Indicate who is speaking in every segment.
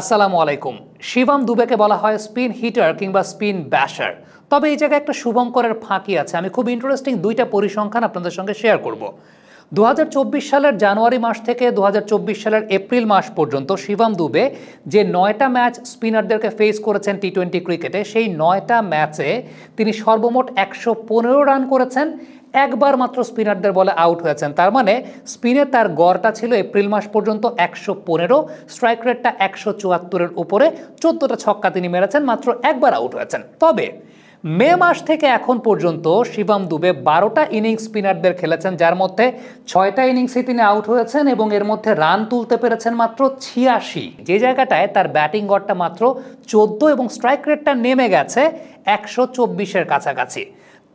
Speaker 1: আসসালামু আলাইকুম শিবম দুবেকে বলা হয় স্পিন হিটার কিংবা স্পিন ব্যাশার তবে এই জায়গায় একটা শুভঙ্করের ফাঁকি আছে আমি খুব ইন্টারেস্টিং দুইটা পরিসংখ্যান আপনাদের সঙ্গে শেয়ার করব দু সালের জানুয়ারি মাস থেকে দু সালের এপ্রিল মাস পর্যন্ত শিবম দুবে যে নয়টা ম্যাচ স্পিনারদেরকে ফেস করেছেন টি টোয়েন্টি ক্রিকেটে সেই নয়টা ম্যাচে তিনি সর্বমোট একশো রান করেছেন একবার মাত্র স্পিনারদের বলে আউট হয়েছেন তার মানে স্পিনে তার গড়টা ছিল এপ্রিল মাস পর্যন্ত একশো পনেরো স্ট্রাইক রেটটা একশো চুয়াত্তরের উপরে চোদ্দটা ছক্কা তিনি মেরেছেন মাত্র একবার আউট হয়েছেন তবে মে মাস থেকে এখন পর্যন্ত শিবম দুবে বারোটা ইনিংস স্পিনারদের খেলেছেন যার মধ্যে ছয়টা ইনিংসে তিনি আউট হয়েছেন এবং এর মধ্যে রান তুলতে পেরেছেন মাত্র ছিয়াশি যে জায়গাটায় তার ব্যাটিং গড়টা মাত্র চোদ্দ এবং স্ট্রাইক রেটটা নেমে গেছে একশো চব্বিশের কাছাকাছি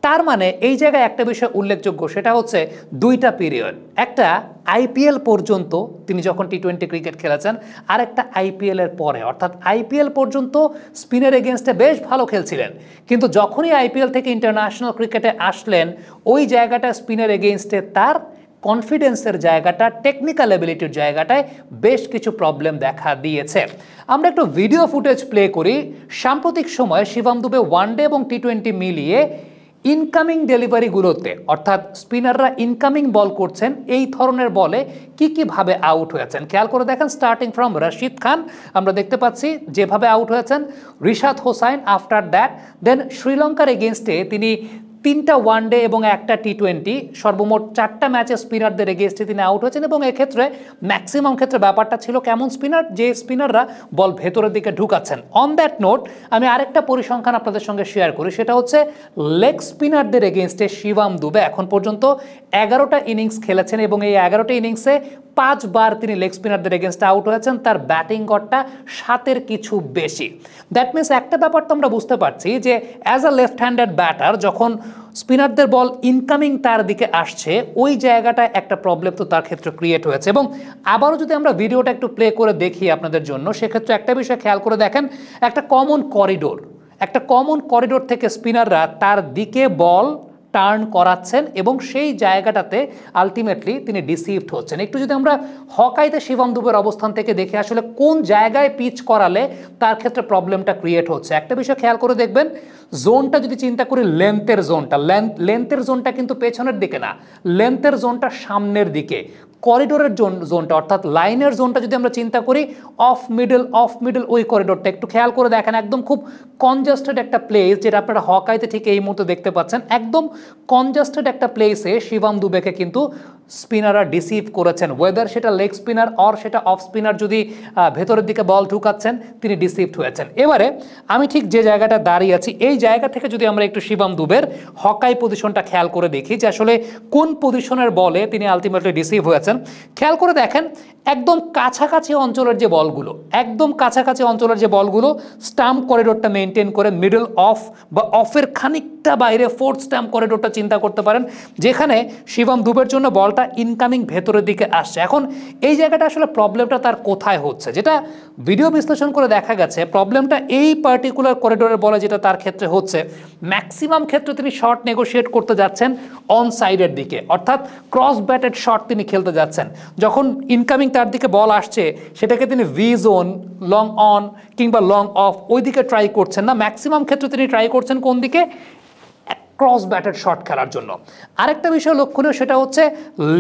Speaker 1: তার মানে এই জায়গায় একটা বিষয় উল্লেখযোগ্য সেটা হচ্ছে দুইটা পিরিয়ড একটা আইপিএল পর্যন্ত তিনি যখন টি টোয়েন্টি ক্রিকেট খেলেছেন আর একটা আইপিএলের পরে অর্থাৎ আইপিএল পর্যন্ত স্পিনের এগেনস্টে বেশ ভালো খেলছিলেন কিন্তু যখনই আইপিএল থেকে ইন্টারন্যাশনাল ক্রিকেটে আসলেন ওই জায়গাটা স্পিনের এগেনস্টে তার কনফিডেন্সের জায়গাটা টেকনিক্যাল এবিলিটির জায়গাটায় বেশ কিছু প্রবলেম দেখা দিয়েছে আমরা একটু ভিডিও ফুটেজ প্লে করি সাম্প্রতিক সময়ে শিবাম দুবে ওয়ান ডে এবং টি টোয়েন্টি মিলিয়ে ইনকামিং ডেলিভারিগুলোতে অর্থাৎ স্পিনাররা ইনকামিং বল করছেন এই ধরনের বলে কি কিভাবে আউট হয়েছেন খেয়াল করে দেখেন স্টার্টিং ফ্রম রশিদ খান আমরা দেখতে পাচ্ছি যেভাবে আউট হয়েছেন Rishad Hossain after that then শ্রীলঙ্কার এগেনস্টে তিনি তিনটা ওয়ানডে এবং একটা টি টোয়েন্টি সর্বমোট চারটা ম্যাচে স্পিনারদের এগেস্টে তিনি আউট হয়েছেন এবং এক্ষেত্রে ম্যাক্সিমাম ক্ষেত্রে ব্যাপারটা ছিল কেমন স্পিনার যে স্পিনাররা বল ভেতরের দিকে ঢুকাচ্ছেন অন দ্যাট নোট আমি আরেকটা পরিসংখ্যান আপনাদের সঙ্গে শেয়ার করি সেটা হচ্ছে লেগ স্পিনারদের এগেনস্টে শিবাম দুবে এখন পর্যন্ত এগারোটা ইনিংস খেলেছেন এবং এই এগারোটা ইনিংসে পাঁচবার তিনি লেগ স্পিনারদের এগেনস্টে আউট হয়েছেন তার ব্যাটিং গড়টা সাতের কিছু বেশি দ্যাট মিনস একটা ব্যাপার তো আমরা বুঝতে পারছি যে as a left handed batter যখন স্পিনারদের বল ইনকামিং তার দিকে আসছে ওই জায়গাটায় একটা প্রবলেম তো তার ক্ষেত্রে ক্রিয়েট হয়েছে এবং আবারও যদি আমরা ভিডিওটা একটু প্লে করে দেখি আপনাদের জন্য সেক্ষেত্রে একটা বিষয় খেয়াল করে দেখেন একটা কমন করিডোর একটা কমন করিডোর থেকে স্পিনাররা তার দিকে বল টার্ন করাচ্ছেন এবং সেই জায়গাটাতে আলটিমেটলি তিনি ডিসিভড হচ্ছেন একটু যদি আমরা হকাইতে শিবম দুবের অবস্থান থেকে দেখে আসলে কোন জায়গায় পিচ করালে তার ক্ষেত্রে প্রবলেমটা ক্রিয়েট হচ্ছে একটা বিষয় খেয়াল করে দেখবেন জোনটা যদি চিন্তা করি লেন্থের জোনটা লেন্থের জোনটা কিন্তু পেছনের দিকে না লেন্থের জোনটা সামনের দিকে করিডোরের জোনটা অর্থাৎ লাইনের জোনটা যদি আমরা চিন্তা করি অফ মিডল অফ মিডল ওই করিডোরটা একটু খেয়াল করে দেখেন একদম খুব কনজাস্টেড একটা প্লেস যেটা আপনারা হকাইতে ঠিক এই মুহূর্তে দেখতে পাচ্ছেন একদম কনজাস্টেড একটা প্লেসে শিবাম দুবেকে কিন্তু স্পিনাররা ডিসিভ করেছেন ওয়েদার সেটা লেগ স্পিনার অর সেটা অফ স্পিনার যদি ভেতরের দিকে বল ঢুকাচ্ছেন তিনি ডিসিভ হয়েছেন এবারে আমি ঠিক যে জায়গাটা দাঁড়িয়ে আছি এই জায়গা থেকে যদি আমরা একটু শিবম দুবের হকাই পজিশনটা খেয়াল করে দেখি যে আসলে কোন পজিশনের বলে তিনি আলটিমেটলি ডিসিভ হয়েছেন খেয়াল করে দেখেন একদম কাছাকাছি অঞ্চলের যে বলগুলো একদম কাছাকাছি অঞ্চলের যে বলগুলো স্টাম্প করিডোরটা মেনটেন করে মিডল অফ বা অফের খানিকটা বাইরে ফোর্থ স্টাম্প করিডোরটা চিন্তা করতে পারেন যেখানে শিবম দুবের জন্য বলটা ডাটা ইনকামিং ভেতরের দিকে আসছে এখন এই জায়গাটা আসলে প্রবলেমটা তার কোথায় হচ্ছে যেটা ভিডিও বিশ্লেষণ করে দেখা গেছে প্রবলেমটা এই পার্টিকুলার করিডোরে বলে যেটা তার ক্ষেত্রে হচ্ছে ম্যাক্সিমাম ক্ষেত্রে তিনি শর্ট নেগোসিয়েট করতে যাচ্ছেন অন সাইডের দিকে অর্থাৎ ক্রস ব্যাটেড শর্ট তিনি খেলতে যাচ্ছেন যখন ইনকামিং তার দিকে বল আসছে সেটাকে তিনি ভি জোন লং অন কিংবা লং অফ ওই দিকে ট্রাই করছেন না ম্যাক্সিমাম ক্ষেত্রে তিনি ট্রাই করছেন কোন দিকে ক্রস ব্যাটের শট খেলার জন্য আরেকটা বিষয় লক্ষণীয় সেটা হচ্ছে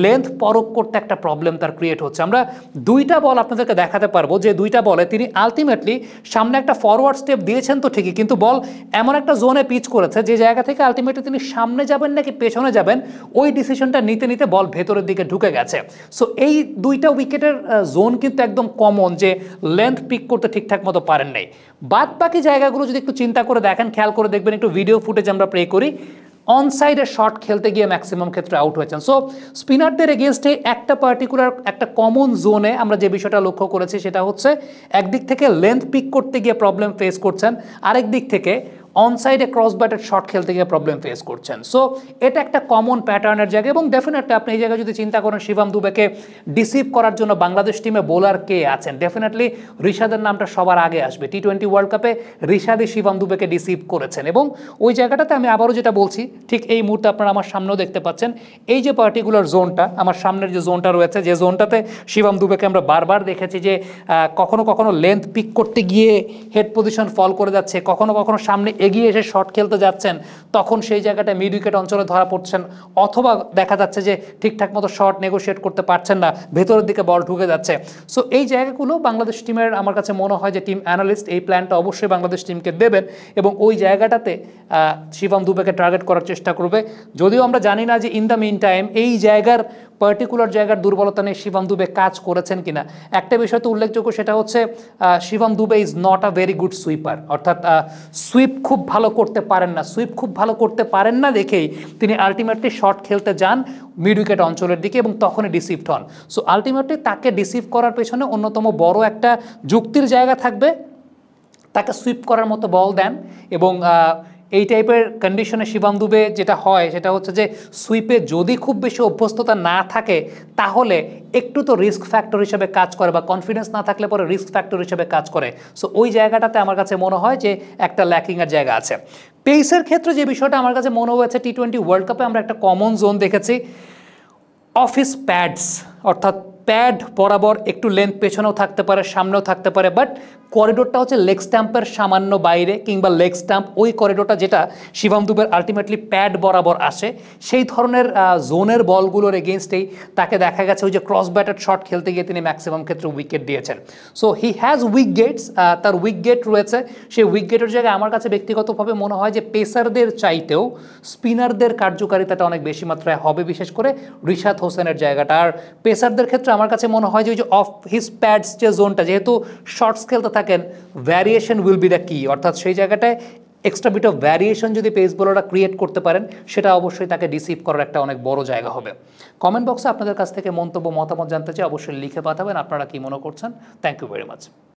Speaker 1: লেন্থ পরক করতে একটা প্রবলেম তার ক্রিয়েট হচ্ছে আমরা দুইটা বল আপনাদেরকে দেখাতে পারবো যে দুইটা বলে তিনি আলটিমেটলি সামনে একটা ফরওয়ার্ড স্টেপ দিয়েছেন তো ঠিকই কিন্তু বল এমন একটা জোনে পিচ করেছে যে জায়গা থেকে আলটিমেটলি তিনি সামনে যাবেন নাকি পেছনে যাবেন ওই ডিসিশনটা নিতে নিতে বল ভেতরের দিকে ঢুকে গেছে সো এই দুইটা উইকেটের জোন কিন্তু একদম কমন যে লেন্থ পিক করতে ঠিকঠাক মতো পারেন নাই বাদ বাকি জায়গাগুলো যদি একটু চিন্তা করে দেখেন খেয়াল করে দেখবেন একটু ভিডিও ফুটেজ আমরা প্রে করি অন সাইডে শট খেলতে গিয়ে ম্যাক্সিমাম ক্ষেত্রে আউট হয়েছেন সো স্পিনারদের এগেনস্টে একটা পার্টিকুলার একটা কমন জোনে আমরা যে বিষয়টা লক্ষ্য করেছি সেটা হচ্ছে একদিক থেকে লেন্থ পিক করতে গিয়ে প্রবলেম ফেস করছেন আরেক দিক থেকে অনসাইডে ক্রস ব্যাটের শট খেলতে গিয়ে প্রবলেম ফেস করছেন সো এটা একটা কমন প্যাটার্নের জায়গা এবং ডেফিনেটলি আপনি এই জায়গায় যদি চিন্তা করেন শিবাম দুবেকে ডিসিভ করার জন্য বাংলাদেশ টিমে বোলার কে আছেন ডেফিনেটলি ঋষাদের নামটা সবার আগে আসবে টি টোয়েন্টি ওয়ার্ল্ড কাপে ঋষাদে শিবাম দুবেকে ডিসিভ করেছেন এবং ওই জায়গাটাতে আমি আবারও যেটা বলছি ঠিক এই মুহূর্তে আপনারা আমার সামনেও দেখতে পাচ্ছেন এই যে পার্টিকুলার জোনটা আমার সামনের যে জোনটা রয়েছে যে জোনটাতে শিবাম দুবেকে আমরা বারবার দেখেছি যে কখনো কখনো লেন্থ পিক করতে গিয়ে হেড পজিশন ফল করে যাচ্ছে কখনো কখনো সামনে এগিয়ে এসে শট খেলতে যাচ্ছেন তখন সেই জায়গাটা মিড উইকেট অঞ্চলে ধরা পড়ছেন অথবা দেখা যাচ্ছে যে ঠিকঠাক মতো শট নেগোশিয়েট করতে পারছেন না ভেতরের দিকে বল ঢুকে যাচ্ছে সো এই জায়গাগুলো বাংলাদেশ টিমের আমার কাছে মনে হয় যে টিম অ্যানালিস্ট এই প্ল্যানটা অবশ্যই বাংলাদেশ টিমকে দেবেন এবং ওই জায়গাটাতে শিবম দুবেকে টার্গেট করার চেষ্টা করবে যদিও আমরা জানি না যে ইন দ্য মিন টাইম এই জায়গার পার্টিকুলার জায়গার দুর্বলতা নিয়ে শিবম দুবে কাজ করেছেন কিনা একটা বিষয় তো উল্লেখযোগ্য সেটা হচ্ছে Shivam Dube is not a very good sweeper অর্থাৎ সুইপ খুব ভালো করতে পারেন না সুইপ খুব ভালো করতে পারেন না দেখেই তিনি আলটিমেটলি শট খেলতে যান মিড উইকেট অঞ্চলের দিকে এবং তখনই ডিসিভড হন সো আলটিমেটলি তাকে ডিসিভ করার পেছনে অন্যতম বড় একটা যুক্তির জায়গা থাকবে তাকে সুইপ করার মতো বল দেন এবং এই টাইপের কন্ডিশনে শিবাম দুবে যেটা হয় সেটা হচ্ছে যে সুইপে যদি খুব বেশি অভ্যস্ততা না থাকে তাহলে একটু তো রিস্ক ফ্যাক্টর হিসেবে কাজ করে বা কনফিডেন্স না থাকলে পরে রিস্ক ফ্যাক্টর হিসেবে কাজ করে সো ওই জায়গাটাতে আমার কাছে মনে হয় যে একটা ল্যাকিংয়ের জায়গা আছে পেইসের ক্ষেত্রে যে বিষয়টা আমার কাছে মনে হয়েছে টি টোয়েন্টি ওয়ার্ল্ড কাপে আমরা একটা কমন জোন দেখেছি অফিস প্যাডস অর্থাৎ প্যাড বরাবর একটু লেন্থ পেছনেও থাকতে পারে সামনেও থাকতে পারে বাট করিডোরটা হচ্ছে লেগ স্ট্যাম্পের সামান্য বাইরে কিংবা লেগ স্ট্যাম্প ওই করিডোরটা যেটা শিবম দুবের আলটিমেটলি প্যাড বরাবর আসে সেই ধরনের জোনের বলগুলোর এগেনস্টেই তাকে দেখা গেছে ওই যে ক্রস ব্যাটেড শট খেলতে গিয়ে তিনি ম্যাক্সিমাম ক্ষেত্রে উইকেট দিয়েছেন so he has wickets তার উইক গেট রয়েছে সেই উইক গেটের জায়গায় আমার কাছে ব্যক্তিগতভাবে মনে হয় যে পেসারদের চাইতেও স্পিনারদের কার্যকারিতাটা অনেক বেশি মাত্রায় হবে বিশেষ করে রিশাদ হোসেনের জায়গাটা আর পেসারদের ক্ষেত্রে আমার কাছে মনে হয় যে ওই যে অফ হিস প্যাডস যে জোনটা যেহেতু শর্টস খেলতে থাকেন ভ্যারিয়েশন উইল বি দ্য কি অর্থাৎ সেই জায়গাটায় এক্সট্রা বিট অফ ভ্যারিয়েশন যদি পেস বোলাররা ক্রিয়েট করতে পারেন সেটা অবশ্যই তাকে রিসিভ করার একটা অনেক বড় জায়গা হবে কমেন্ট বক্সে আপনাদের কাছ থেকে মন্তব্য মতামত জানতে চাই অবশ্যই লিখে পাঠাবেন আপনারা কি মনে করছেন থ্যাংক ইউ ভেরি মাচ